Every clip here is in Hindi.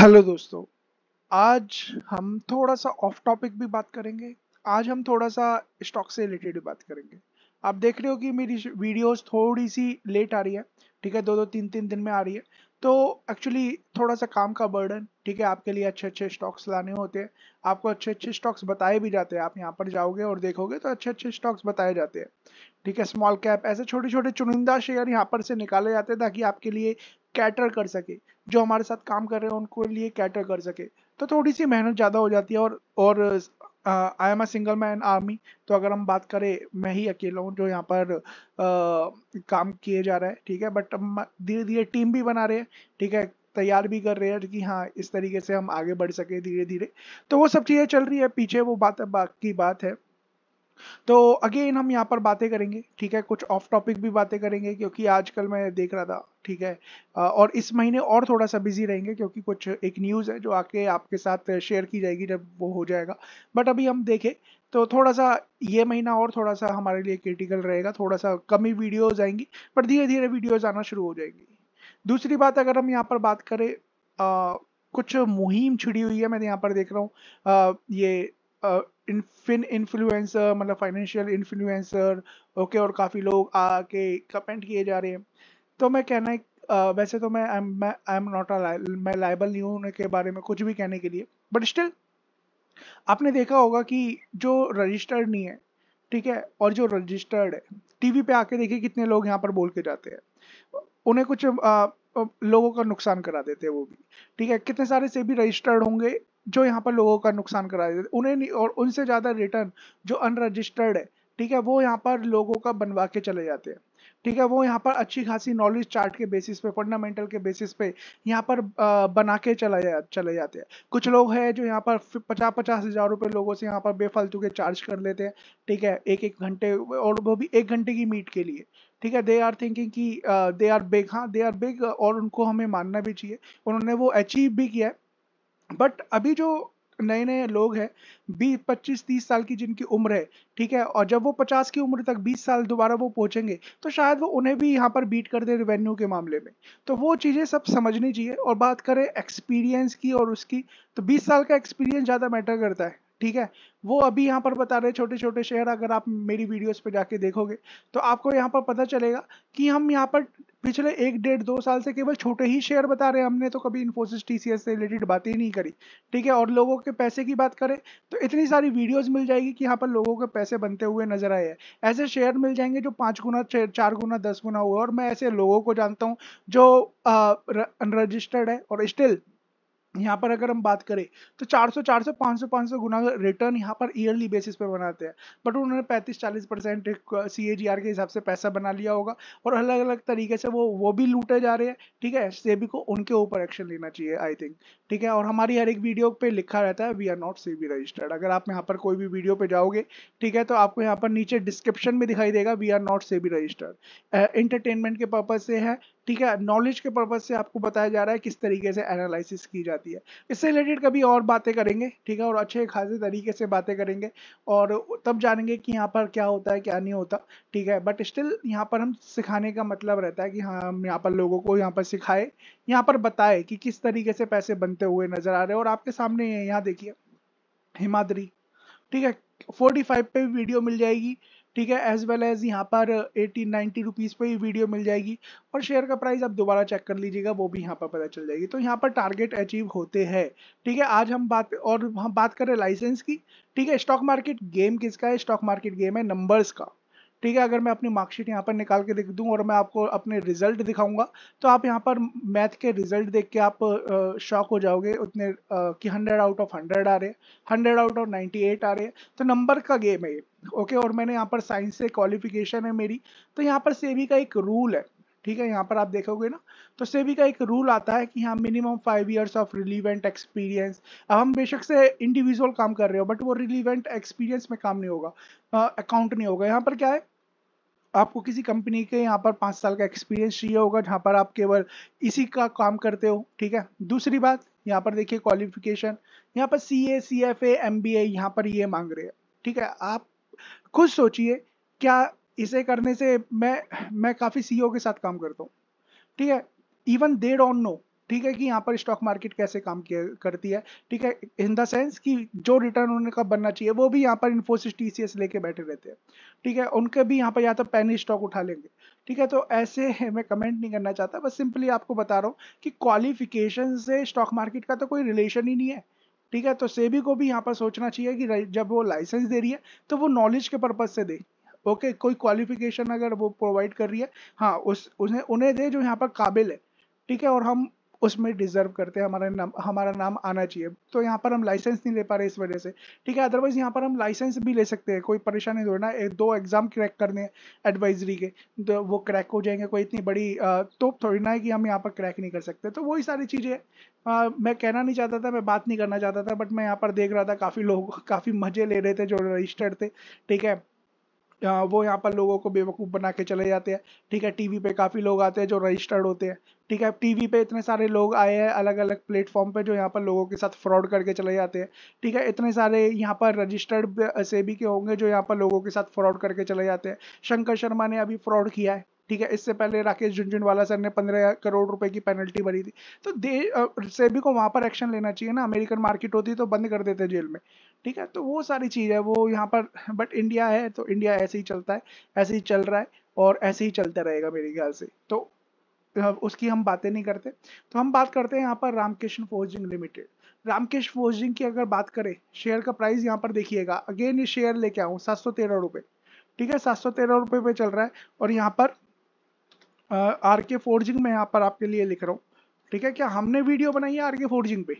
हेलो दोस्तों आज हम थोड़ा सा ऑफ टॉपिक भी बात करेंगे आज हम थोड़ा सा स्टॉक से रिलेटेड भी बात करेंगे आप देख रहे हो कि मेरी वीडियोस थोड़ी सी लेट आ रही है ठीक है दो दो तीन तीन दिन में आ रही है तो एक्चुअली थोड़ा सा काम का बर्डन ठीक है आपके लिए अच्छे अच्छे स्टॉक्स लाने होते हैं आपको अच्छे अच्छे स्टॉक्स बताए भी जाते हैं आप यहाँ पर जाओगे और देखोगे तो अच्छे अच्छे स्टॉक्स बताए जाते हैं ठीक है स्मॉल कैप ऐसे छोटे छोटे चुनिंदा शेयर यहाँ पर से निकाले जाते हैं ताकि आपके लिए कैटर कर सके जो हमारे साथ काम कर रहे हैं उनको लिए कैटर कर सके तो थोड़ी सी मेहनत ज़्यादा हो जाती है और और I am a single man army तो अगर हम बात करें मैं ही अकेला हूँ जो यहाँ पर आ, काम किए जा रहा है ठीक है बट धीरे धीरे टीम भी बना रहे हैं ठीक है तैयार भी कर रहे हैं कि हाँ इस तरीके से हम आगे बढ़ सके धीरे धीरे तो वो सब चीज़ें चल रही है पीछे वो बात बाकी बात है तो अगेन हम यहाँ पर बातें करेंगे ठीक है कुछ ऑफ टॉपिक भी बातें करेंगे क्योंकि आजकल मैं देख रहा था ठीक है और इस महीने और थोड़ा सा बिजी रहेंगे क्योंकि कुछ एक न्यूज़ है जो आके आपके साथ शेयर की जाएगी जब वो हो जाएगा बट अभी हम देखें तो थोड़ा सा ये महीना और थोड़ा सा हमारे लिए क्रिटिकल रहेगा थोड़ा सा कमी वीडियोज़ आएंगी बट धीरे धीरे वीडियोज़ आना शुरू हो जाएंगी दूसरी बात अगर हम यहाँ पर बात करें कुछ मुहिम छिड़ी हुई है मैं यहाँ पर देख रहा हूँ ये आ, फिन इन्फ्लुएंसर मतलब फाइनेंशियल इन्फ्लुएंसर ओके और काफ़ी लोग आके कमेंट किए जा रहे हैं तो मैं कहना है Uh, वैसे तो मैं आई एम नॉट मैं लाइबल नहीं हूँ उनके बारे में कुछ भी कहने के लिए बट स्टिल आपने देखा होगा कि जो रजिस्टर्ड नहीं है ठीक है और जो रजिस्टर्ड है टीवी पे आके देखिए कितने लोग यहाँ पर बोल के जाते हैं उन्हें कुछ आ, लोगों का नुकसान करा देते हैं वो भी ठीक है कितने सारे से भी रजिस्टर्ड होंगे जो यहाँ पर लोगों का नुकसान करा देते उन्हें और उनसे ज़्यादा रिटर्न जो अनरजिस्टर्ड है ठीक है वो यहाँ पर लोगों का बनवा के चले जाते हैं ठीक है वो यहाँ पर अच्छी खासी नॉलेज चार्ट के बेसिस पे फंडामेंटल के बेसिस पे यहाँ पर बना के चला जा, चले जाते हैं कुछ लोग हैं जो यहाँ पर पचास पचास हजार रुपये लोगों से यहाँ पर बेफालतू के चार्ज कर लेते हैं ठीक है एक एक घंटे और वो भी एक घंटे की मीट के लिए ठीक है दे आर थिंकिंग कि दे आर बिग हाँ दे आर बिग और उनको हमें मानना भी चाहिए उन्होंने वो अचीव भी किया है बट अभी जो नए नए लोग हैं बीस पच्चीस तीस साल की जिनकी उम्र है ठीक है और जब वो पचास की उम्र तक बीस साल दोबारा वो पहुंचेंगे तो शायद वो उन्हें भी यहाँ पर बीट कर दे रेवेन्यू के मामले में तो वो चीज़ें सब समझनी चाहिए और बात करें एक्सपीरियंस की और उसकी तो बीस साल का एक्सपीरियंस ज़्यादा मैटर करता है ठीक है वो अभी यहाँ पर बता रहे छोटे छोटे शहर अगर आप मेरी वीडियोस पे जाके देखोगे तो आपको यहाँ पर पता चलेगा कि हम यहाँ पर पिछले एक डेढ़ दो साल से केवल छोटे ही शेयर बता रहे हैं हमने तो कभी इन्फोसिस टीसीएस से रिलेटेड बातें ही नहीं करी ठीक है और लोगों के पैसे की बात करें तो इतनी सारी वीडियोस मिल जाएगी कि यहाँ पर लोगों के पैसे बनते हुए नजर आए हैं ऐसे शेयर मिल जाएंगे जो पाँच गुना चार गुना दस गुना हुआ और मैं ऐसे लोगों को जानता हूँ जो अनरजिस्टर्ड है और स्टिल यहाँ पर अगर हम बात करें तो 400 400 500 500 गुना रिटर्न यहाँ पर ईयरली बेसिस पे बनाते हैं बट उन्होंने 35 40 परसेंट सी के हिसाब से पैसा बना लिया होगा और अलग अलग तरीके से वो वो भी लूटे जा रहे हैं ठीक है सेबी को उनके ऊपर एक्शन लेना चाहिए आई थिंक ठीक है और हमारी हर एक वीडियो पे लिखा रहता है we are not be registered अगर आप यहाँ पर कोई भी वीडियो पे जाओगे ठीक है तो आपको यहाँ पर नीचे डिस्क्रिप्शन में दिखाई देगा we are not be registered entertainment के पर्पज से है ठीक है नॉलेज के पर्पज से आपको बताया जा रहा है किस तरीके से एनालिसिस की जाती है इससे रिलेटेड कभी और बातें करेंगे ठीक है और अच्छे खासे तरीके से बातें करेंगे और तब जानेंगे कि यहाँ पर क्या होता है क्या नहीं होता ठीक है बट स्टिल यहाँ पर हम सिखाने का मतलब रहता है कि हाँ हम यहाँ पर लोगों को यहाँ पर सिखाए यहाँ पर बताए कि किस तरीके से पैसे बनते हुए नजर आ रहे हैं और आपके सामने यहाँ देखिए हिमाद्री ठीक है फोर्टी फाइव पे भी वीडियो मिल जाएगी ठीक है एज वेल एज यहाँ पर एटीन नाइन्टी रुपीज़ पर ही वीडियो मिल जाएगी और शेयर का प्राइस आप दोबारा चेक कर लीजिएगा वो भी यहाँ पर पता चल जाएगी तो यहाँ पर टारगेट अचीव होते हैं ठीक है आज हम बात और हम बात कर रहे हैं लाइसेंस की ठीक है स्टॉक मार्केट गेम किसका है स्टॉक मार्केट गेम है नंबर्स का ठीक है अगर मैं अपनी मार्कशीट यहाँ पर निकाल के देख दूँ और मैं आपको अपने रिजल्ट दिखाऊंगा तो आप यहाँ पर मैथ के रिजल्ट देख के आप शॉक हो जाओगे उतने कि हंड्रेड आउट ऑफ हंड्रेड आ रहे हैं hundred out of ninety eight आ रहे हैं तो नंबर का गेम है ये ओके और मैंने यहाँ पर साइंस से क्वालिफिकेशन है मेरी तो यहाँ पर सेवी का एक रूल है ठीक है यहाँ पर आप देखोगे ना तो सेबी का एक रूल आता है कि हाँ minimum five years of relevant experience अब हम बेशक से इंडिविजुअल काम कर रहे हो बट वो रिलीवेंट एक्सपीरियंस में काम नहीं होगा अकाउंट नहीं होगा यहाँ पर क्या है आपको किसी कंपनी के यहाँ पर पाँच साल का एक्सपीरियंस चाहिए होगा जहाँ पर आप केवल इसी का काम करते हो ठीक है दूसरी बात यहाँ पर देखिए क्वालिफिकेशन यहाँ पर C A C F A M B A यहाँ पर ये मांग रहे हैं ठीक है आप खुद सोचिए क्या इसे करने से मैं मैं काफ़ी सी e के साथ काम करता हूँ ठीक है इवन दे डोंट नो ठीक है कि यहाँ पर स्टॉक मार्केट कैसे काम करती है ठीक है इन द सेंस कि जो रिटर्न उन्हें कब बनना चाहिए वो भी यहाँ पर इन्फोसिस टीसीएस लेके बैठे रहते हैं ठीक है उनके भी यहाँ पर या तो पैनी स्टॉक उठा लेंगे ठीक है तो ऐसे मैं कमेंट नहीं करना चाहता बस सिंपली आपको बता रहा हूँ कि क्वालिफिकेशन से स्टॉक मार्केट का तो कोई रिलेशन ही नहीं है ठीक है तो सेबी को भी यहाँ पर सोचना चाहिए कि जब वो लाइसेंस दे रही है तो वो नॉलेज के पर्पज से दे ओके okay, कोई क्वालिफिकेशन अगर वो प्रोवाइड कर रही है हाँ उस उन्हें उन्हें दे जो यहाँ पर काबिल है ठीक है और हम उसमें डिजर्व करते हैं हमारा नाम हमारा नाम आना चाहिए तो यहाँ पर हम लाइसेंस नहीं ले पा रहे इस वजह से ठीक है अदरवाइज यहाँ पर हम लाइसेंस भी ले सकते हैं कोई परेशानी थोड़ी ना दो एग्जाम क्रैक करने एडवाइजरी के तो वो क्रैक हो जाएंगे कोई इतनी बड़ी तो थोड़ी ना है कि हम यहाँ पर क्रैक नहीं कर सकते तो वही सारी चीज़ें मैं कहना नहीं चाहता था मैं बात नहीं करना चाहता था बट मैं यहाँ पर देख रहा था काफ़ी लोग काफ़ी मज़े ले रहे थे जो रजिस्टर्ड थे ठीक है वो यहाँ पर लोगों को बेवकूफ़ बना के चले जाते हैं ठीक है टीवी पे काफ़ी लोग आते हैं जो रजिस्टर्ड होते हैं ठीक है टीवी पे इतने सारे लोग आए हैं अलग अलग प्लेटफॉर्म पे जो यहाँ पर लोगों के साथ फ्रॉड करके चले जाते हैं ठीक है इतने सारे यहाँ पर रजिस्टर्ड से भी के होंगे जो यहाँ पर लोगों के साथ फ्रॉड करके चले जाते हैं शंकर शर्मा ने अभी फ्रॉड किया है ठीक है इससे पहले राकेश झुंझुनवाला सर ने पंद्रह करोड़ रुपए की पेनल्टी भरी थी तो दे सेबी को वहाँ पर एक्शन लेना चाहिए ना अमेरिकन मार्केट होती तो बंद कर देते जेल में ठीक है तो वो सारी चीज़ है वो यहाँ पर बट इंडिया है तो इंडिया ऐसे ही चलता है ऐसे ही चल रहा है और ऐसे ही चलता रहेगा मेरे ख्याल से तो उसकी हम बातें नहीं करते तो हम बात करते हैं यहाँ पर Ramkrishna forging limited Ramkrishna forging की अगर बात करें शेयर का प्राइस यहाँ पर देखिएगा अगेन ये शेयर लेके आऊँ सात सौ तेरह रुपये ठीक है सात सौ तेरह रुपये पे चल रहा है और यहाँ पर आर के फोर्जिंग में यहाँ पर आपके लिए लिख रहा हूँ ठीक है क्या हमने वीडियो बनाई है आर के फोर्जिंग पे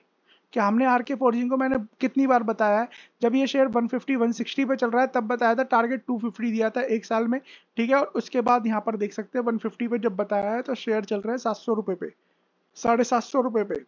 क्या हमने आर के फोर्जिंग को मैंने कितनी बार बताया है जब ये शेयर 150 160 पे चल रहा है तब बताया था टारगेट 250 दिया था एक साल में ठीक है और उसके बाद यहाँ पर देख सकते हैं 150 पे जब बताया है तो शेयर चल रहा है सात सौ रुपये पे साढ़े सात सौ रुपये पे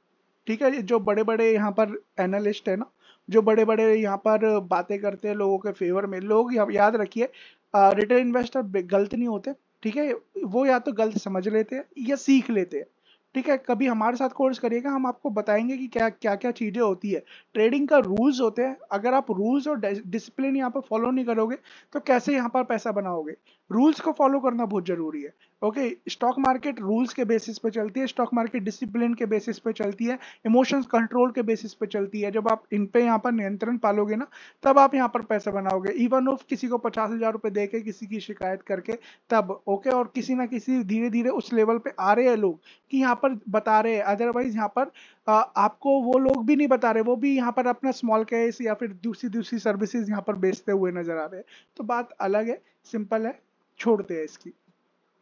ठीक है जो बड़े बड़े यहाँ पर एनालिस्ट है ना जो बड़े बड़े यहाँ पर बातें करते हैं लोगों के फेवर में लोग याद रखिए रिटेल इन्वेस्टर गलत नहीं होते ठीक है वो या तो गलत समझ लेते हैं या सीख लेते हैं ठीक है कभी हमारे साथ कोर्स करिएगा हम आपको बताएंगे कि क्या क्या क्या चीज़ें होती है ट्रेडिंग का रूल्स होते हैं अगर आप रूल्स और डिसिप्लिन यहाँ पर फॉलो नहीं करोगे तो कैसे यहाँ पर पैसा बनाओगे रूल्स को फॉलो करना बहुत ज़रूरी है ओके स्टॉक मार्केट रूल्स के बेसिस पे चलती है स्टॉक मार्केट डिसिप्लिन के बेसिस पे चलती है इमोशंस कंट्रोल के बेसिस पे चलती है जब आप इन पे यहाँ पर नियंत्रण पालोगे ना तब आप यहाँ पर पैसा बनाओगे इवन ऑफ किसी को पचास हजार रुपये दे के किसी की शिकायत करके तब ओके और किसी ना किसी धीरे धीरे उस लेवल पर आ रहे हैं लोग कि यहाँ पर बता रहे हैं अदरवाइज यहाँ पर आ, आपको वो लोग भी नहीं बता रहे वो भी यहाँ पर अपना स्मॉल कैश या फिर दूसरी दूसरी सर्विसेज यहाँ पर बेचते हुए नजर आ रहे हैं तो बात अलग है सिंपल है छोड़ते हैं इसकी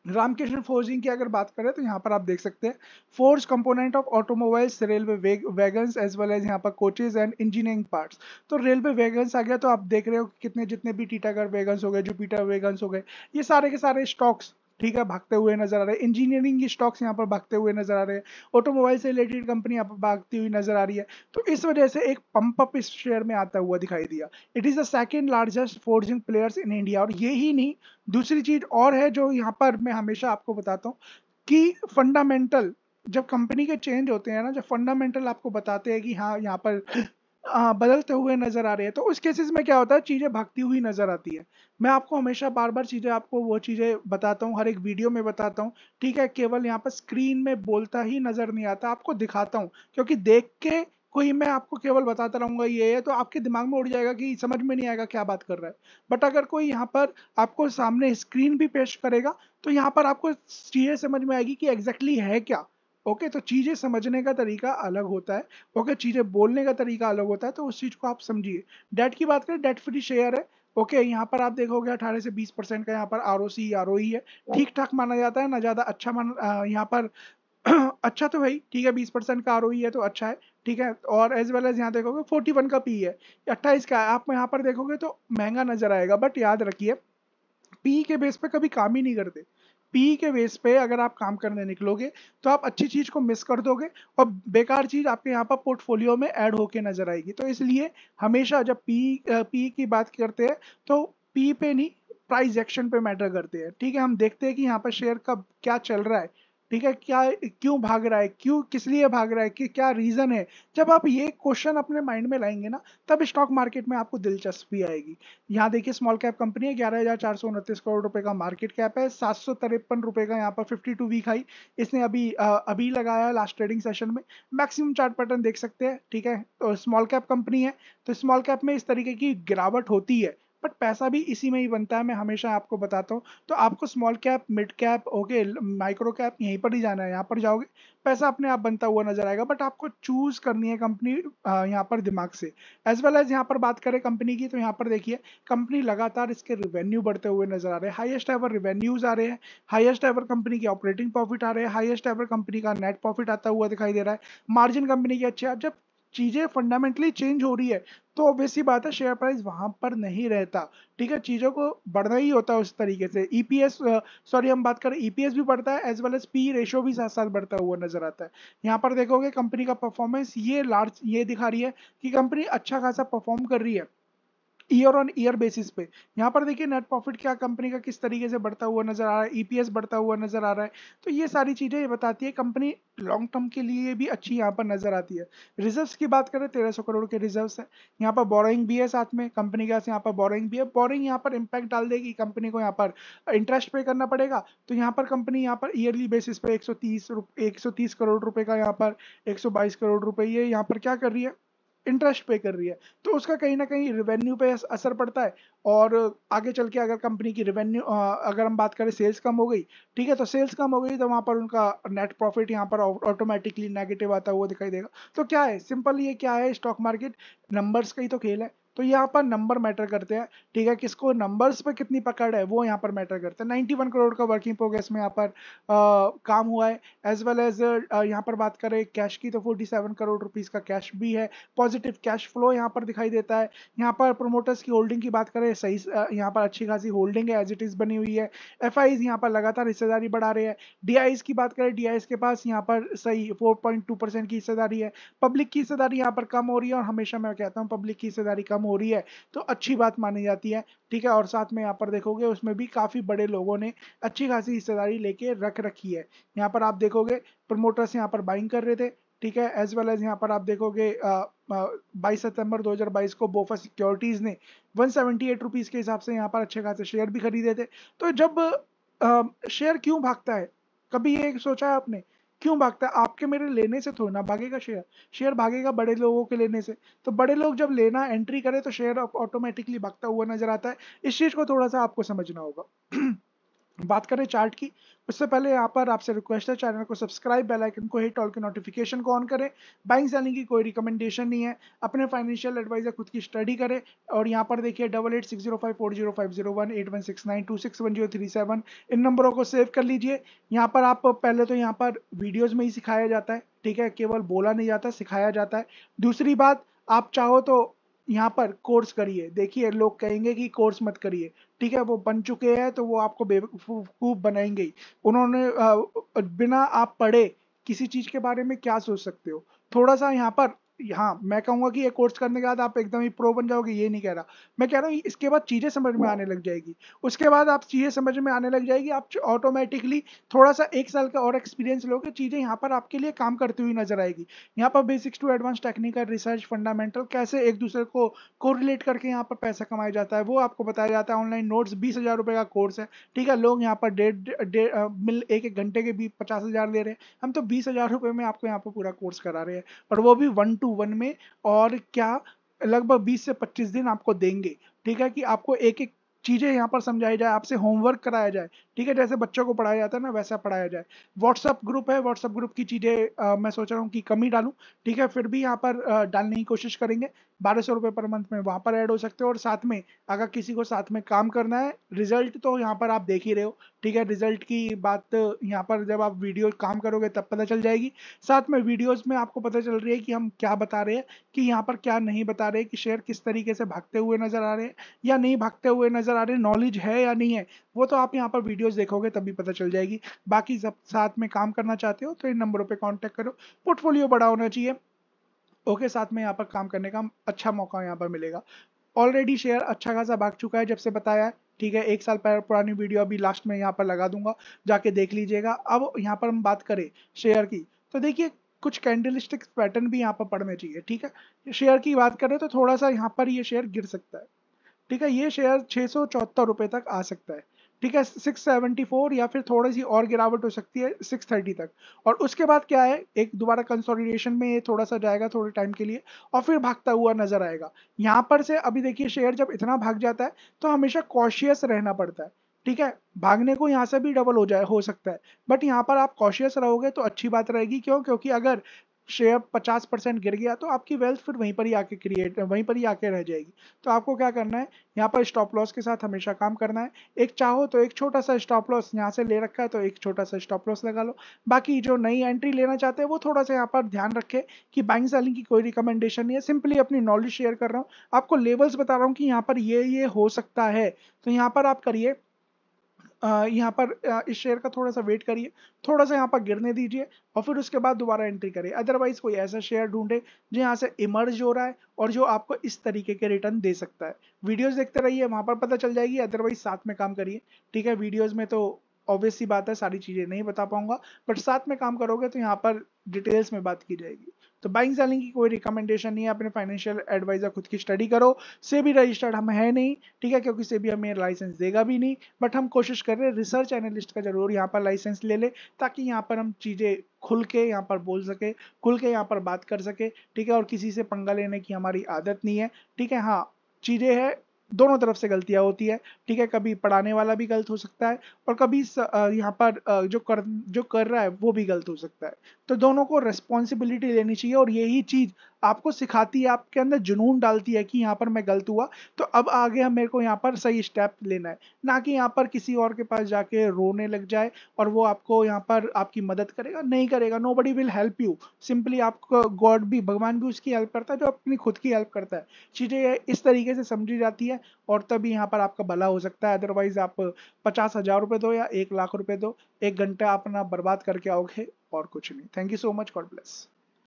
रामकृष्ण फोर्जिंग की अगर बात करें तो यहाँ पर आप देख सकते हैं force component of automobiles railway wagon as well as यहाँ पर कोचेज एंड इंजीनियरिंग पार्ट्स तो रेलवे वैगन्स आ गया तो आप देख रहे हो कितने जितने भी टीटागढ़ वैगन्स हो गए जुपीटर वैगन्स हो गए ये सारे के सारे स्टॉक्स ठीक है भागते हुए नजर आ रहे हैं इंजीनियरिंग की स्टॉक्स यहाँ पर भागते हुए नजर आ रहे हैं ऑटोमोबाइल से रिलेटेड कंपनी यहाँ पर भागती हुई नजर आ रही है तो इस वजह से एक पंप अप इस शेयर में आता हुआ दिखाई दिया it is the second largest forging players in India और ये ही नहीं दूसरी चीज और है जो यहाँ पर मैं हमेशा आपको बताता हूँ कि फंडामेंटल जब कंपनी के चेंज होते हैं ना जब फंडामेंटल आपको बताते हैं कि हाँ यहाँ पर हाँ, बदलते हुए नजर आ रहे हैं तो उस केसेस में क्या होता है चीजें भागती हुई नजर आती है मैं आपको हमेशा बार बार चीजें आपको वो चीजें बताता हूँ हर एक वीडियो में बताता हूँ ठीक है केवल यहाँ पर स्क्रीन में बोलता ही नजर नहीं आता आपको दिखाता हूँ क्योंकि देख के कोई मैं आपको केवल बताता रहूंगा ये है तो आपके दिमाग में उड़ जाएगा कि समझ में नहीं आएगा क्या बात कर रहा है बट अगर कोई यहाँ पर आपको सामने स्क्रीन भी पेश करेगा तो यहाँ पर आपको चीजें समझ में आएगी कि एग्जैक्टली exactly है क्या ओके तो चीज़ें समझने का तरीका अलग होता है ओके चीज़ें बोलने का तरीका अलग होता है तो उस चीज़ को आप समझिए डेट की बात करें डेट फ्री शेयर है ओके okay, यहाँ पर आप देखोगे अठारह से बीस परसेंट का यहाँ पर R O C R O ही है ठीक ठाक माना जाता है ना ज़्यादा अच्छा माना यहाँ पर अच्छा तो भाई ठीक है बीस परसेंट का आर ओ ही है तो अच्छा है ठीक है और एज वेल एज यहाँ देखोगे फोर्टी वन का पी है अट्ठाईस का है आप यहाँ पर देखोगे तो महंगा नजर आएगा बट याद रखिए पी के बेस पे कभी काम ही नहीं करते पी के बेस पे अगर आप काम करने निकलोगे तो आप अच्छी चीज को मिस कर दोगे और बेकार चीज आपके यहाँ पर पोर्टफोलियो में ऐड होके नजर आएगी तो इसलिए हमेशा जब पी पी की बात करते हैं तो पी पे नहीं प्राइस एक्शन पे मैटर करते हैं ठीक है हम देखते हैं कि यहाँ पर शेयर कब क्या चल रहा है ठीक है क्या क्यों भाग रहा है क्यों किस लिए भाग रहा है कि क्या रीज़न है जब आप ये क्वेश्चन अपने माइंड में लाएंगे ना तब स्टॉक मार्केट में आपको दिलचस्पी आएगी यहाँ देखिए स्मॉल कैप कंपनी है ग्यारह हज़ार चार सौ उनतीस करोड़ रुपए का मार्केट कैप है सात सौ तिरपन रुपए का यहाँ पर फिफ्टी टू वीक हाई इसने अभी अभी लगाया लास्ट ट्रेडिंग सेशन में मैक्सिमम चार्ट पैटर्न देख सकते हैं ठीक है तो स्मॉल कैप कंपनी है तो स्मॉल कैप में इस तरीके की गिरावट होती है बट पैसा भी इसी में ही बनता है मैं हमेशा आपको बताता हूँ तो आपको small cap mid cap okay micro cap यहीं पर ही जाना है यहाँ पर जाओगे पैसा अपने आप बनता हुआ नजर आएगा बट आपको चूज करनी है कंपनी यहाँ पर दिमाग से एज वेल एज यहाँ पर बात करें कंपनी की तो यहाँ पर देखिए कंपनी लगातार इसके रिवेन्यू बढ़ते हुए नजर आ रहे हैं हाइएस्ट एवर रिवेन्यूज आ रहे हैं हाइएस्ट एवर कंपनी के ऑपरेटिंग प्रॉफिट आ रहे हैं हाइएस्ट एवर कंपनी का नेट प्रॉफिट आता हुआ दिखाई दे रहा है मार्जिन कंपनी के अच्छे जब चीज़ें फंडामेंटली चेंज हो रही है तो ऑब्वियसली बात है शेयर प्राइस वहां पर नहीं रहता ठीक है चीज़ों को बढ़ना ही होता है उस तरीके से ईपीएस e सॉरी हम बात करें ईपीएस e भी बढ़ता है as well as P ratio भी साथ साथ बढ़ता हुआ नजर आता है यहाँ पर देखोगे कंपनी का परफॉर्मेंस ये लार्ज ये दिखा रही है कि कंपनी अच्छा खासा परफॉर्म कर रही है ईयर ऑन ईयर बेसिस पे यहाँ पर देखिए नेट प्रॉफिट क्या कंपनी का किस तरीके से बढ़ता हुआ नजर आ रहा है ईपीएस बढ़ता हुआ नजर आ रहा है तो ये सारी चीजें ये बताती है कंपनी लॉन्ग टर्म के लिए भी अच्छी यहाँ पर नजर आती है रिजर्व की बात करें तेरह सौ करोड़ के रिजर्व्स है यहाँ पर बोरोइंग भी है साथ में कंपनी के यहाँ पर बोरोइंग भी है बोरिंग यहाँ पर इम्पैक्ट डाल देगी कंपनी को यहाँ पर इंटरेस्ट पे करना पड़ेगा तो यहाँ पर कंपनी यहाँ पर ईयरली बेसिस पे एक सौ तीस करोड़ रुपए का यहाँ पर एक सौ बाईस करोड़ रुपये ये यहाँ पर क्या कर रही है इंटरेस्ट पे कर रही है तो उसका कहीं ना कहीं रेवेन्यू पे असर पड़ता है और आगे चल के अगर कंपनी की रेवेन्यू अगर हम बात करें सेल्स कम हो गई ठीक है तो सेल्स कम हो गई तो वहाँ पर उनका नेट प्रॉफिट यहाँ पर ऑटोमेटिकली नेगेटिव आता हुआ दिखाई देगा तो क्या है सिंपल ये क्या है स्टॉक मार्केट नंबर्स का ही तो खेल है तो यहाँ पर नंबर मैटर करते हैं ठीक है किसको नंबर्स पे कितनी पकड़ है वो यहाँ पर मैटर करते हैं वन करोड़ का वर्किंग प्रोग्रेस में यहाँ पर आ, काम हुआ है एज वेल एज यहाँ पर बात करें कैश की तो सेवन करोड़ रुपीज़ का कैश भी है पॉजिटिव कैश फ्लो यहाँ पर दिखाई देता है यहाँ पर प्रोमोटर्स की होल्डिंग की बात करें सही यहाँ पर अच्छी खासी होल्डिंग है एज इट इज़ बनी हुई है एफ यहाँ पर लगातार हिस्सेदारी बढ़ा रहे हैं डी की बात करें डी के पास यहाँ पर सही फोर की हिस्सेदारी है पब्लिक की हिस्सेदारी यहाँ पर कम हो रही है और हमेशा मैं कहता हूँ पब्लिक की हिस्सेदारी कम हो रही है तो अच्छी बात मानी जाती है ठीक है और साथ में यहाँ पर देखोगे उसमें भी काफ़ी बड़े लोगों ने अच्छी खासी हिस्सेदारी लेके रख रखी है यहाँ पर आप देखोगे प्रमोटर्स यहाँ पर बाइंग कर रहे थे ठीक है एज वेल एज यहाँ पर आप देखोगे बाईस सितंबर 2022 को बोफा सिक्योरिटीज़ ने वन सेवेंटी एट के हिसाब से यहाँ पर अच्छे खासे शेयर भी खरीदे थे तो जब शेयर क्यों भागता है कभी ये सोचा है आपने क्यों भागता है आपके मेरे लेने से थोड़ी ना भागेगा शेयर शेयर भागेगा बड़े लोगों के लेने से तो बड़े लोग जब लेना एंट्री करें तो शेयर ऑटोमेटिकली भागता हुआ नजर आता है इस चीज को थोड़ा सा आपको समझना होगा बात करें चार्ट की उससे पहले यहाँ पर आपसे रिक्वेस्ट है चैनल को सब्सक्राइब बेल आइकन को हिट ऑल के नोटिफिकेशन को ऑन करें बाइंग सेलिंग की कोई रिकमेंडेशन नहीं है अपने फाइनेंशियल एडवाइजर खुद की स्टडी करें और यहाँ पर देखिए double eight six zero five four zero five zero one eight one six nine two six one zero three seven इन नंबरों को सेव कर लीजिए यहाँ पर आप पहले तो यहाँ पर वीडियोज़ में ही सिखाया जाता है ठीक है केवल बोला नहीं जाता सिखाया जाता है दूसरी बात आप चाहो तो यहाँ पर कोर्स करिए देखिए लोग कहेंगे कि कोर्स मत करिए ठीक है वो बन चुके हैं तो वो आपको बेवकूफ़ बनाएंगे उन्होंने बिना आप पढ़े किसी चीज़ के बारे में क्या सोच सकते हो थोड़ा सा यहाँ पर हाँ मैं कहूँगा कि ये कोर्स करने के बाद आप एकदम ही प्रो बन जाओगे ये नहीं कह रहा मैं कह रहा हूँ इसके बाद चीज़ें समझ में आने लग जाएगी उसके बाद आप चीज़ें समझ में आने लग जाएगी आप ऑटोमेटिकली थोड़ा सा एक साल का और एक्सपीरियंस लोगे चीज़ें यहाँ पर आपके लिए काम करती हुई नजर आएगी यहाँ पर basics to advance technical research fundamental कैसे एक दूसरे को कोरिलेट करके यहाँ पर पैसा कमाया जाता है वो आपको बताया जाता है ऑनलाइन नोट्स बीस हज़ार का कोर्स है ठीक है लोग यहाँ पर डेढ़ डेढ़ मिल एक एक घंटे के बीच पचास हज़ार ले रहे हैं हम तो बीस हज़ार में आपको यहाँ पर पूरा कोर्स करा रहे हैं और वो भी वन टू टू वन में और क्या लगभग 20 से 25 दिन आपको देंगे ठीक है कि आपको एक एक चीज़ें यहाँ पर समझाई जाए आपसे होमवर्क कराया जाए ठीक है जैसे बच्चों को पढ़ाया जाता है ना वैसा पढ़ाया जाए व्हाट्सअप ग्रुप है व्हाट्सअप ग्रुप की चीज़ें मैं सोच रहा हूँ कि कमी डालू डालूँ ठीक है फिर भी यहाँ पर आ, डालने की कोशिश करेंगे बारह सौ रुपये पर मंथ में वहाँ पर ऐड हो सकते हो और साथ में अगर किसी को साथ में काम करना है रिजल्ट तो यहाँ पर आप देख ही रहे हो ठीक है रिजल्ट की बात यहाँ पर जब आप वीडियो काम करोगे तब पता चल जाएगी साथ में वीडियोज़ में आपको पता चल रही है कि हम क्या बता रहे हैं कि यहाँ पर क्या नहीं बता रहे कि शेयर किस तरीके से भागते हुए नज़र आ रहे हैं या नहीं भागते हुए नज़र नज़र आ रहे नॉलेज है या नहीं है वो तो आप यहाँ पर वीडियोस देखोगे तभी पता चल जाएगी बाकी जब साथ में काम करना चाहते हो तो इन नंबरों पे कांटेक्ट करो पोर्टफोलियो बड़ा होना चाहिए ओके साथ में यहाँ पर काम करने का अच्छा मौका यहाँ पर मिलेगा ऑलरेडी शेयर अच्छा खासा भाग चुका है जब से बताया है ठीक है एक साल पहले पुरानी वीडियो अभी लास्ट में यहाँ पर लगा दूंगा जाके देख लीजिएगा अब यहाँ पर हम बात करें शेयर की तो देखिए कुछ कैंडलिस्टिक पैटर्न भी यहाँ पर पढ़ने चाहिए ठीक है शेयर की बात करें तो थोड़ा सा यहाँ पर ये शेयर गिर सकता है ठीक है ये शेयर छह सौ चौहत्तर रुपए तक आ सकता है ठीक है 674 या फिर थोड़ी सी और गिरावट हो सकती है 630 तक और उसके बाद क्या है एक दोबारा कंसोलिडेशन में ये थोड़ा सा जाएगा थोड़े टाइम के लिए और फिर भागता हुआ नजर आएगा यहाँ पर से अभी देखिए शेयर जब इतना भाग जाता है तो हमेशा कॉशियस रहना पड़ता है ठीक है भागने को यहाँ से भी डबल हो जाए हो सकता है बट यहाँ पर आप कॉशियस रहोगे तो अच्छी बात रहेगी क्यों क्योंकि अगर शेयर 50 परसेंट गिर गया तो आपकी वेल्थ फिर वहीं पर ही आके क्रिएट वहीं पर ही आके रह जाएगी तो आपको क्या करना है यहाँ पर स्टॉप लॉस के साथ हमेशा काम करना है एक चाहो तो एक छोटा सा स्टॉप लॉस यहाँ से ले रखा है तो एक छोटा सा स्टॉप लॉस लगा लो बाकी जो नई एंट्री लेना चाहते हैं वो थोड़ा सा यहाँ पर ध्यान रखें कि बाइंग सेलिंग की कोई रिकमेंडेशन नहीं है सिंपली अपनी नॉलेज शेयर कर रहा हूँ आपको लेवल्स बता रहा हूँ कि यहाँ पर ये ये हो सकता है तो यहाँ पर आप करिए यहाँ पर इस शेयर का थोड़ा सा वेट करिए थोड़ा सा यहाँ पर गिरने दीजिए और फिर उसके बाद दोबारा एंट्री करिए अदरवाइज कोई ऐसा शेयर ढूंढे जो यहाँ से इमर्ज हो रहा है और जो आपको इस तरीके के रिटर्न दे सकता है वीडियोस देखते रहिए वहाँ पर पता चल जाएगी अदरवाइज साथ में काम करिए ठीक है वीडियोज़ में तो ऑब्वियसली बात है सारी चीज़ें नहीं बता पाऊंगा बट साथ में काम करोगे तो यहाँ पर डिटेल्स में बात की जाएगी तो बाइंग सेलिंग की कोई रिकमेंडेशन नहीं है अपने फाइनेंशियल एडवाइजर खुद की स्टडी करो से भी रजिस्टर्ड हम है नहीं ठीक है क्योंकि से भी हमें लाइसेंस देगा भी नहीं बट हम कोशिश कर रहे हैं रिसर्च एनालिस्ट का जरूर यहाँ पर लाइसेंस ले ले ताकि यहाँ पर हम चीज़ें खुल के यहाँ पर बोल सके खुल के यहाँ पर बात कर सके ठीक है और किसी से पंगा लेने की हमारी आदत नहीं है ठीक है हाँ चीज़ें है दोनों तरफ से गलतियां होती है ठीक है कभी पढ़ाने वाला भी गलत हो सकता है और कभी यहाँ पर जो कर जो कर रहा है वो भी गलत हो सकता है तो दोनों को रिस्पॉन्सिबिलिटी लेनी चाहिए और यही चीज़ आपको सिखाती है आपके अंदर जुनून डालती है कि यहाँ पर मैं गलत हुआ तो अब आगे हम मेरे को यहाँ पर सही स्टेप लेना है ना कि यहाँ पर किसी और के पास जाके रोने लग जाए और वो आपको यहाँ पर आपकी मदद करेगा नहीं करेगा nobody will help you simply आपको गॉड भी भगवान भी उसकी हेल्प करता है जो अपनी खुद की हेल्प करता है चीज़ें इस तरीके से समझी जाती है और तभी यहाँ पर आपका भला हो सकता है अदरवाइज आप पचास हजार रुपए दो या एक लाख रुपए दो एक घंटा अपना बर्बाद करके आओगे और कुछ नहीं thank you so much God bless